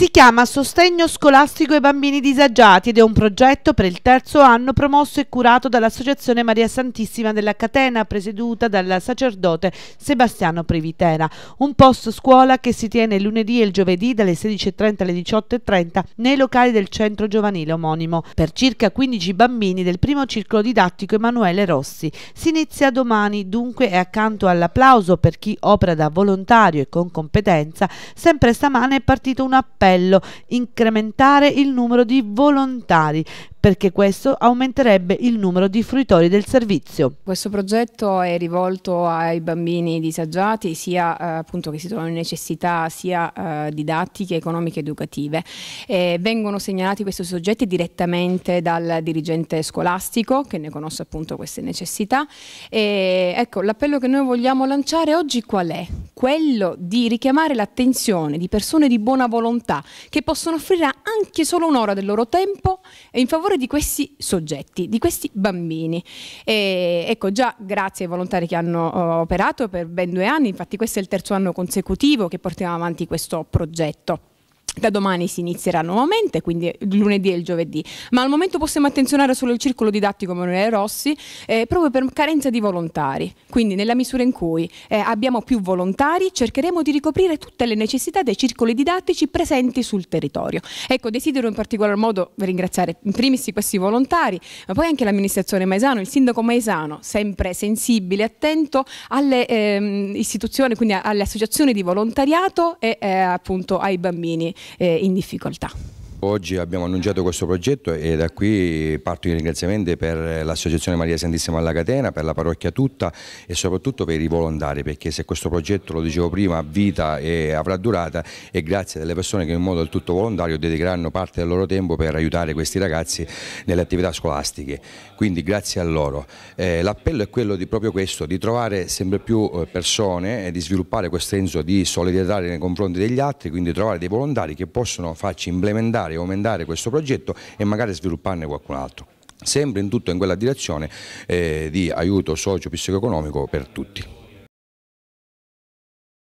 Si chiama Sostegno scolastico ai bambini disagiati ed è un progetto per il terzo anno promosso e curato dall'Associazione Maria Santissima della Catena, presieduta dal sacerdote Sebastiano Privitera. Un post scuola che si tiene lunedì e il giovedì dalle 16.30 alle 18.30 nei locali del centro giovanile omonimo per circa 15 bambini del primo circolo didattico Emanuele Rossi. Si inizia domani, dunque, e accanto all'applauso per chi opera da volontario e con competenza, sempre stamane è partito un appello livello, incrementare il numero di volontari perché questo aumenterebbe il numero di fruitori del servizio. Questo progetto è rivolto ai bambini disagiati sia eh, appunto che si trovano in necessità sia eh, didattiche, economiche ed educative. Eh, vengono segnalati questi soggetti direttamente dal dirigente scolastico che ne conosce appunto queste necessità. E, ecco, l'appello che noi vogliamo lanciare oggi qual è? quello di richiamare l'attenzione di persone di buona volontà che possono offrire anche solo un'ora del loro tempo in favore di questi soggetti, di questi bambini. E, ecco già grazie ai volontari che hanno eh, operato per ben due anni, infatti questo è il terzo anno consecutivo che portiamo avanti questo progetto. Da domani si inizierà nuovamente, quindi lunedì e il giovedì, ma al momento possiamo attenzionare solo il circolo didattico Manuele Rossi eh, proprio per carenza di volontari. Quindi nella misura in cui eh, abbiamo più volontari cercheremo di ricoprire tutte le necessità dei circoli didattici presenti sul territorio. Ecco, desidero in particolar modo ringraziare in primis questi volontari, ma poi anche l'amministrazione Maesano, il sindaco Maesano, sempre sensibile e attento alle eh, istituzioni, quindi alle associazioni di volontariato e eh, appunto ai bambini eh, in difficoltà. Oggi abbiamo annunciato questo progetto e da qui parto i ringraziamenti per l'Associazione Maria Santissima alla Catena, per la parrocchia tutta e soprattutto per i volontari perché se questo progetto, lo dicevo prima, ha vita e avrà durata è grazie alle persone che in modo del tutto volontario dedicheranno parte del loro tempo per aiutare questi ragazzi nelle attività scolastiche, quindi grazie a loro. Eh, L'appello è quello di proprio questo, di trovare sempre più eh, persone e di sviluppare questo senso di solidarietà nei confronti degli altri, quindi trovare dei volontari che possono farci implementare migliorare, aumentare questo progetto e magari svilupparne qualcun altro. Sempre in tutto in quella direzione eh, di aiuto socio-psicoeconomico per tutti.